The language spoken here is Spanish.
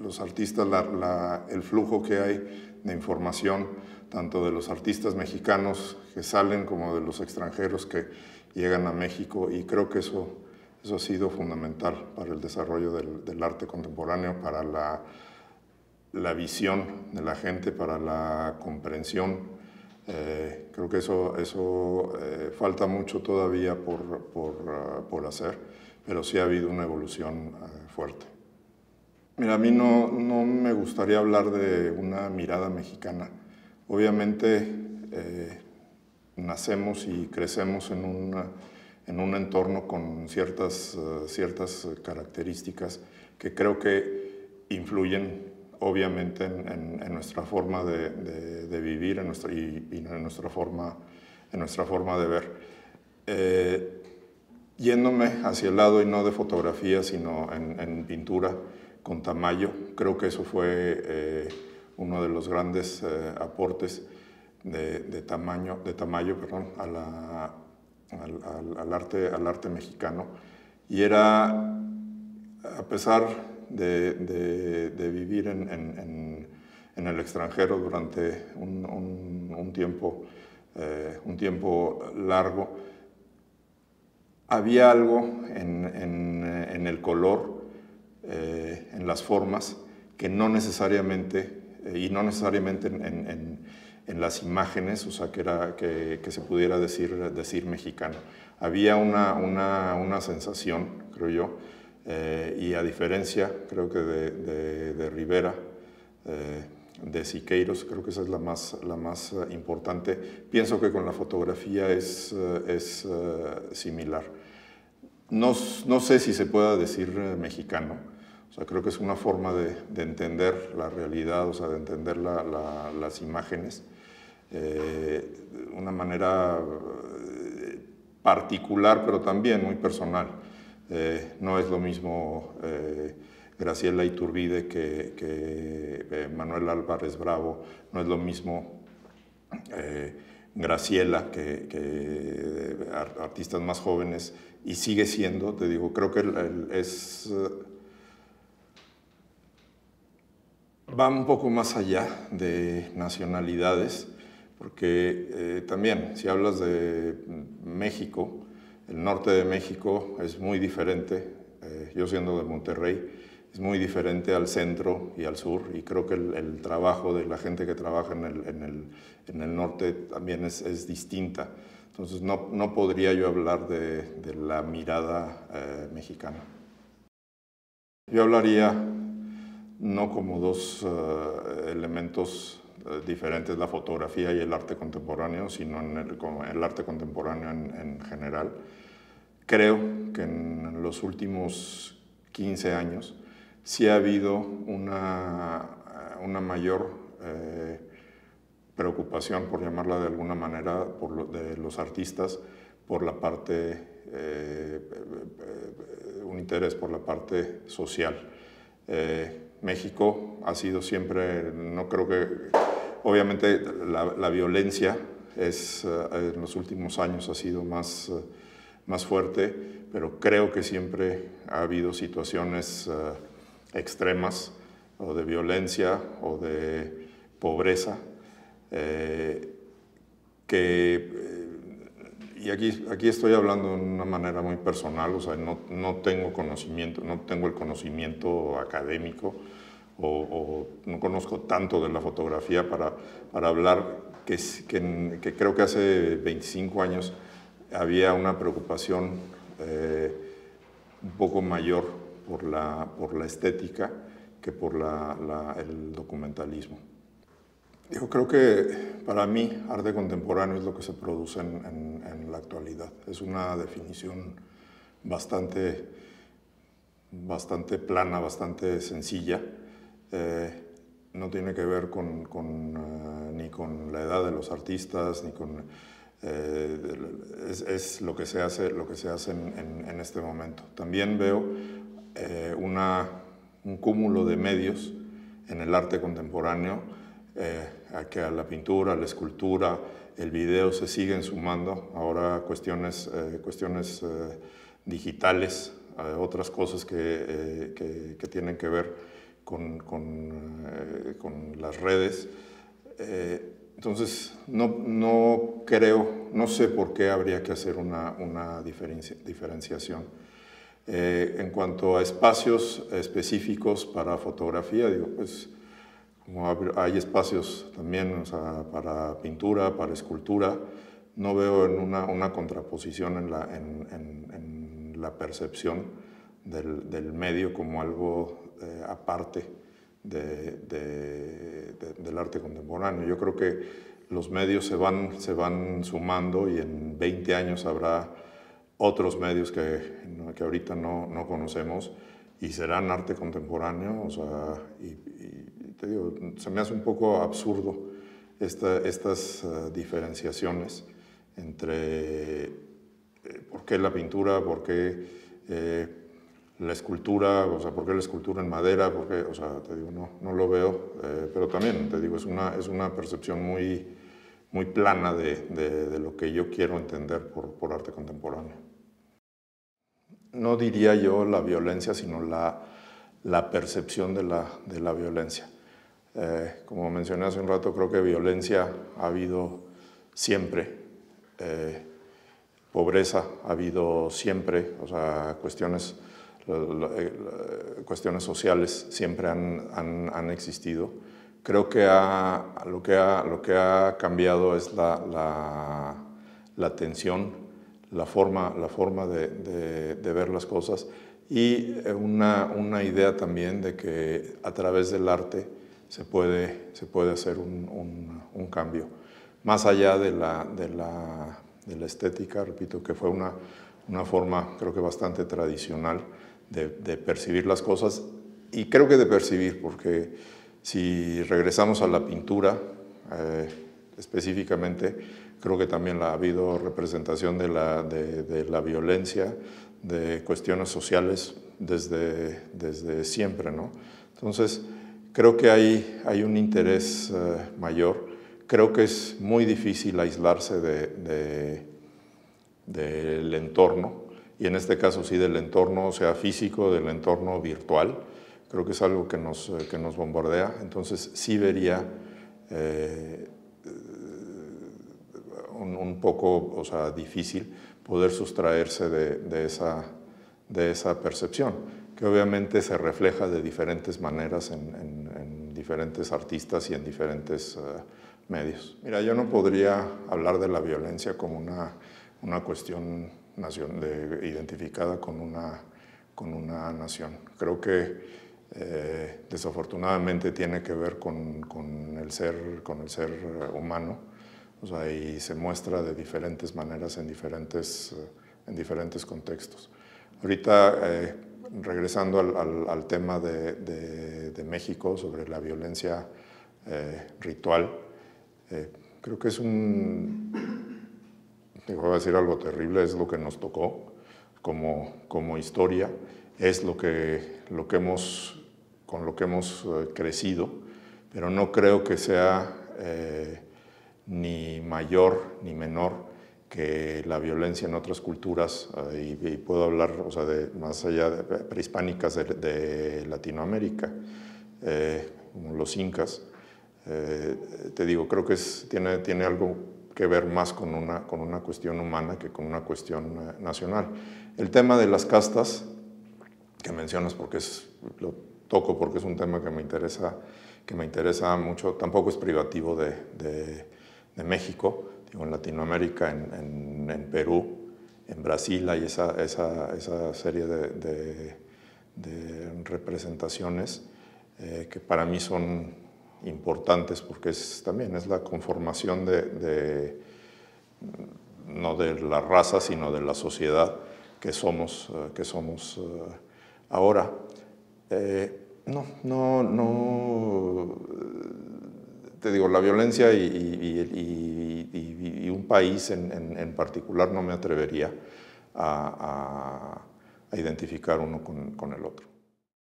los artistas, el flujo que hay de información, tanto de los artistas mexicanos que salen como de los extranjeros que llegan a México y creo que eso, eso ha sido fundamental para el desarrollo del, arte contemporáneo, para la, la, visión de la gente, para la comprensión. Eh, creo que eso, eso eh, falta mucho todavía por, por, ah, por, hacer, pero sí ha habido una evolución eh, fuerte. Mira, a mí no, me gustaría hablar de una mirada mexicana. Obviamente eh, nacemos y crecemos en, un entorno con ciertas, eh, ciertas características que creo que influyen obviamente en, nuestra forma de, vivir en nuestra, y, en, nuestra forma, en nuestra forma de ver. Eh, yéndome hacia el lado y no de fotografía, sino en pintura, con Tamayo. Creo que eso fue eh, uno de los grandes eh, aportes de, tamaño, de Tamayo perdón, al, arte, al arte mexicano. Y era, a pesar de, vivir en, el extranjero durante un, tiempo, eh, un tiempo largo, había algo en, el color, eh, en las formas que no necesariamente, eh, y no necesariamente en, en, las imágenes, o sea, que, era, que, que se pudiera decir, decir mexicano. Había una, una, una sensación, creo yo, eh, y a diferencia, creo que de, de, de Rivera, de Siqueiros, creo que esa es la más, la más importante. Pienso que con la fotografía es, es similar no, sé si se pueda decir eh, mexicano. O sea, creo que es una forma de, entender la realidad, o sea, de entender las imágenes. Eh, una manera eh, particular, pero también muy personal. no es lo mismo Graciela Iturbide que, que Manuel Álvarez Bravo, no es lo mismo Graciela, que, eh, artistas más jóvenes, y sigue siendo, te digo, creo que es... va un poco más allá de nacionalidades, porque eh, también si hablas de México, el norte de México es muy diferente, eh, yo siendo de Monterrey, es muy diferente al centro y al sur y creo que el, trabajo de la gente que trabaja en el, en el, norte también es, es distinta. Entonces no, no, podría yo hablar de, de la mirada eh, mexicana. Yo hablaría no como dos eh, elementos eh, diferentes, la fotografía y el arte contemporáneo, sino en el, como el arte contemporáneo en, en general. Creo que en los últimos 15 años si ha habido una, eh, una mayor eh, preocupación, por llamarla de alguna manera, por de los artistas por la parte, eh, un interés por la parte social. México ha sido siempre, no creo que, obviamente la, violencia es, en los últimos años ha sido más, más fuerte, pero creo que siempre ha habido situaciones extremas o de violencia o de pobreza, eh, que, eh, y aquí, aquí estoy hablando de una manera muy personal, o sea, no, no tengo conocimiento, no tengo el conocimiento académico o, no conozco tanto de la fotografía para, para hablar, que, que creo que hace 25 años había una preocupación eh, un poco mayor por la, por la estética que por el documentalismo. Yo creo que para mí arte contemporáneo es lo que se produce en, en, la actualidad. Es una definición bastante, bastante plana, bastante sencilla. Eh, no tiene que ver con, eh, ni con la edad de los artistas, ni con... Eh, es, lo que se hace, lo que se en, en este momento. También veo eh, un cúmulo de medios en el arte contemporáneo, eh, a que a la pintura, la escultura, el video se siguen sumando, ahora cuestiones, eh, digitales, otras cosas que, tienen que ver con, las redes. Entonces, no, creo, no sé por qué habría que hacer una, diferenciación. Eh, en cuanto a espacios específicos para fotografía, pues como hay espacios también para pintura, para escultura, no veo en una, contraposición en la, percepción del, medio como algo eh, aparte del arte contemporáneo. Yo creo que los medios van, se van sumando y en 20 años habrá otros medios que, que ahorita no, no, conocemos y serán arte contemporáneo. O sea, y, te digo, se me hace un poco absurdo esta, estas eh, diferenciaciones entre eh, por qué la pintura, por qué eh, la escultura, o sea, por qué la escultura en madera, por o sea, te digo, no, no lo veo, pero también, te digo, es una, es una percepción muy, muy plana de, de, de lo que yo quiero entender por, por arte contemporáneo no diría yo la violencia, sino la, percepción de la, violencia. Eh, como mencioné hace un rato, creo que violencia ha habido siempre, eh, pobreza ha habido siempre, o sea, cuestiones, eh, cuestiones sociales siempre han, existido. Creo que, lo, que ha, lo que ha cambiado es la, la tensión la forma, de, ver las cosas y eh, una, idea también de que a través del arte se puede, se puede hacer un, cambio. Más allá de la, estética, repito, que fue una, una, forma creo que bastante tradicional de, percibir las cosas y creo que de percibir, porque si regresamos a la pintura eh, específicamente, Creo que también ha habido representación de la, de, la violencia, de cuestiones sociales desde, desde siempre. ¿no? Entonces, creo que hay, hay un interés eh, mayor. Creo que es muy difícil aislarse de, del entorno, y en este caso sí del entorno, sea, físico, del entorno virtual. Creo que es algo que nos, eh, que nos bombardea. Entonces, sí vería... Eh, poco o sea, difícil poder sustraerse de, de, esa, de esa percepción, que obviamente se refleja de diferentes maneras en, diferentes artistas y en diferentes eh, medios. Mira, yo no podría hablar de la violencia como una, una cuestión identificada con una, con una nación. Creo que eh, desafortunadamente tiene que ver con, con, el ser, con el ser eh, humano o y se muestra de diferentes maneras en diferentes, eh, en diferentes contextos. Ahorita, eh, regresando al, tema de, México sobre la violencia eh, ritual, creo que es un, voy a decir algo terrible, es lo que nos tocó como, como historia, es lo que, lo que con lo que hemos crecido, pero no creo que sea ni mayor ni menor que la violencia en otras culturas, eh, y, puedo hablar o sea, de, más allá de prehispánicas de, Latinoamérica, eh, como los incas. Eh, te digo, creo que tiene, tiene algo que ver más con una, con una cuestión humana que con una cuestión nacional. El tema de las castas, que mencionas porque es, lo toco porque es un tema que me interesa, que me interesa mucho, tampoco es privativo de de México, digo, en Latinoamérica, en, en, Perú, en Brasil hay esa, esa, esa serie de, representaciones eh, que para mí son importantes porque es, también es la conformación de, no de la raza, sino de la sociedad que somos, eh, que somos eh, ahora. no, no, no te digo, la violencia y, un país en, particular no me atrevería a, identificar uno con el otro.